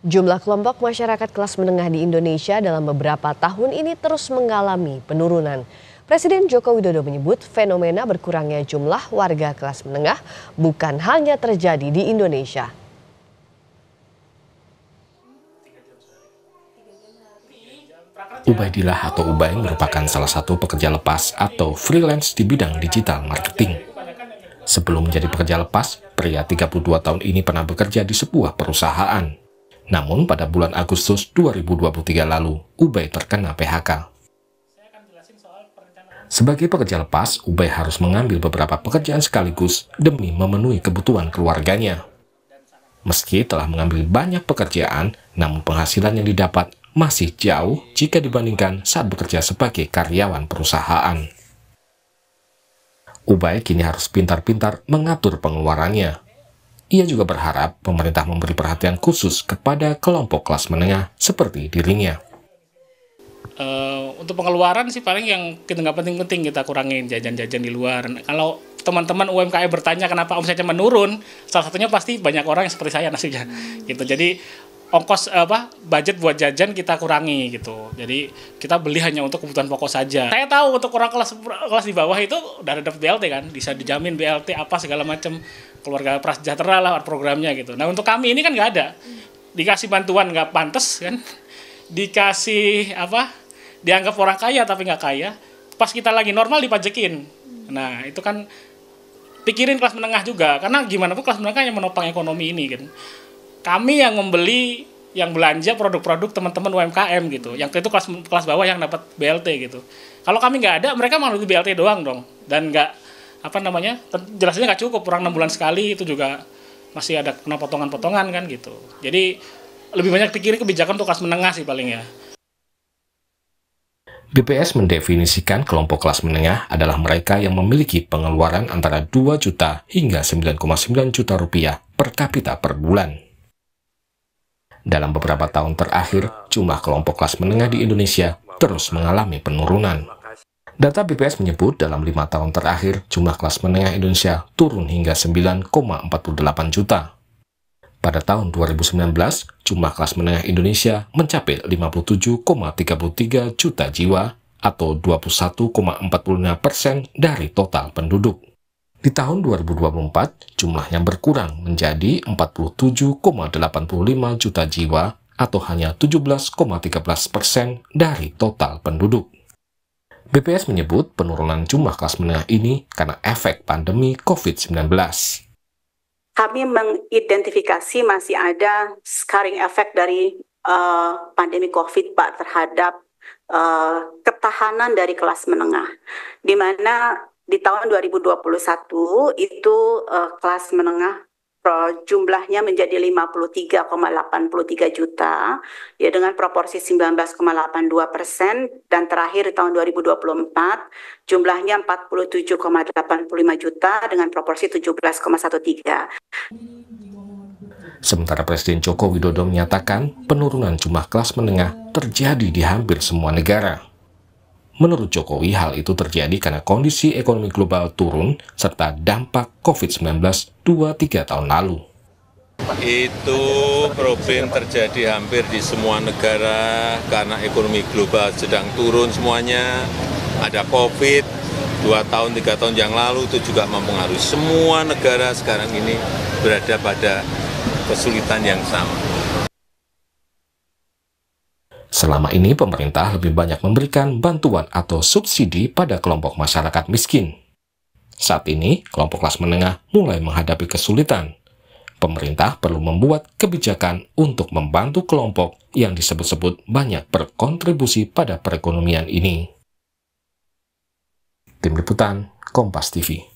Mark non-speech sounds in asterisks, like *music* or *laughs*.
Jumlah kelompok masyarakat kelas menengah di Indonesia dalam beberapa tahun ini terus mengalami penurunan. Presiden Joko Widodo menyebut fenomena berkurangnya jumlah warga kelas menengah bukan hanya terjadi di Indonesia. Ubaidillah atau Ubay merupakan salah satu pekerja lepas atau freelance di bidang digital marketing. Sebelum menjadi pekerja lepas, pria 32 tahun ini pernah bekerja di sebuah perusahaan. Namun pada bulan Agustus 2023 lalu, Ubay terkena PHK. Sebagai pekerja lepas, Ubay harus mengambil beberapa pekerjaan sekaligus demi memenuhi kebutuhan keluarganya. Meski telah mengambil banyak pekerjaan, namun penghasilan yang didapat masih jauh jika dibandingkan saat bekerja sebagai karyawan perusahaan. Ubay kini harus pintar-pintar mengatur pengeluarannya. Ia juga berharap pemerintah memberi perhatian khusus kepada kelompok kelas menengah seperti dirinya. Uh, untuk pengeluaran sih paling yang kita nggak penting-penting kita kurangin jajan-jajan di luar. Kalau teman-teman UMKM e bertanya kenapa omsetnya menurun, salah satunya pasti banyak orang yang seperti saya nasibnya. Gitu. Jadi ongkos eh, apa budget buat jajan kita kurangi gitu. Jadi kita beli hanya untuk kebutuhan pokok saja. Saya tahu untuk orang kelas kelas di bawah itu udah ada BLT kan, bisa dijamin BLT apa segala macam keluarga prasejahtera lah programnya gitu. Nah untuk kami ini kan nggak ada, dikasih bantuan nggak pantas kan, *laughs* dikasih apa dianggap orang kaya tapi nggak kaya. Pas kita lagi normal dipajekin. Nah itu kan pikirin kelas menengah juga karena gimana pun kelas menengah yang menopang ekonomi ini kan. Gitu kami yang membeli yang belanja produk-produk teman-teman UMKM gitu yang itu kelas kelas bawah yang dapat BLT gitu kalau kami nggak ada mereka malah BLT doang dong dan nggak apa namanya jelasnya nggak cukup kurang enam bulan sekali itu juga masih ada kena potongan-potongan kan gitu jadi lebih banyak pikirin kebijakan untuk kelas menengah sih paling ya BPS mendefinisikan kelompok kelas menengah adalah mereka yang memiliki pengeluaran antara 2 juta hingga 9,9 juta rupiah per kapita per bulan. Dalam beberapa tahun terakhir, jumlah kelompok kelas menengah di Indonesia terus mengalami penurunan. Data BPS menyebut dalam lima tahun terakhir, jumlah kelas menengah Indonesia turun hingga 9,48 juta. Pada tahun 2019, jumlah kelas menengah Indonesia mencapai 57,33 juta jiwa atau 21,45 persen dari total penduduk. Di tahun 2024, jumlahnya berkurang menjadi 47,85 juta jiwa atau hanya 17,13 persen dari total penduduk. BPS menyebut penurunan jumlah kelas menengah ini karena efek pandemi COVID-19 kami mengidentifikasi masih ada scarring effect dari uh, pandemi COVID Pak terhadap uh, ketahanan dari kelas menengah, di mana di tahun 2021 itu uh, kelas menengah jumlahnya menjadi 53,83 juta ya dengan proporsi 19,82 persen dan terakhir di tahun 2024 jumlahnya 47,85 juta dengan proporsi 17,13. Sementara Presiden Joko Widodo menyatakan penurunan jumlah kelas menengah terjadi di hampir semua negara. Menurut Jokowi, hal itu terjadi karena kondisi ekonomi global turun serta dampak COVID-19 2-3 tahun lalu. Itu problem terjadi hampir di semua negara karena ekonomi global sedang turun semuanya. Ada COVID, dua tahun, tiga tahun yang lalu itu juga mempengaruhi. Semua negara sekarang ini berada pada kesulitan yang sama. Selama ini pemerintah lebih banyak memberikan bantuan atau subsidi pada kelompok masyarakat miskin. Saat ini, kelompok kelas menengah mulai menghadapi kesulitan. Pemerintah perlu membuat kebijakan untuk membantu kelompok yang disebut-sebut banyak berkontribusi pada perekonomian ini. Tim Liputan, Kompas TV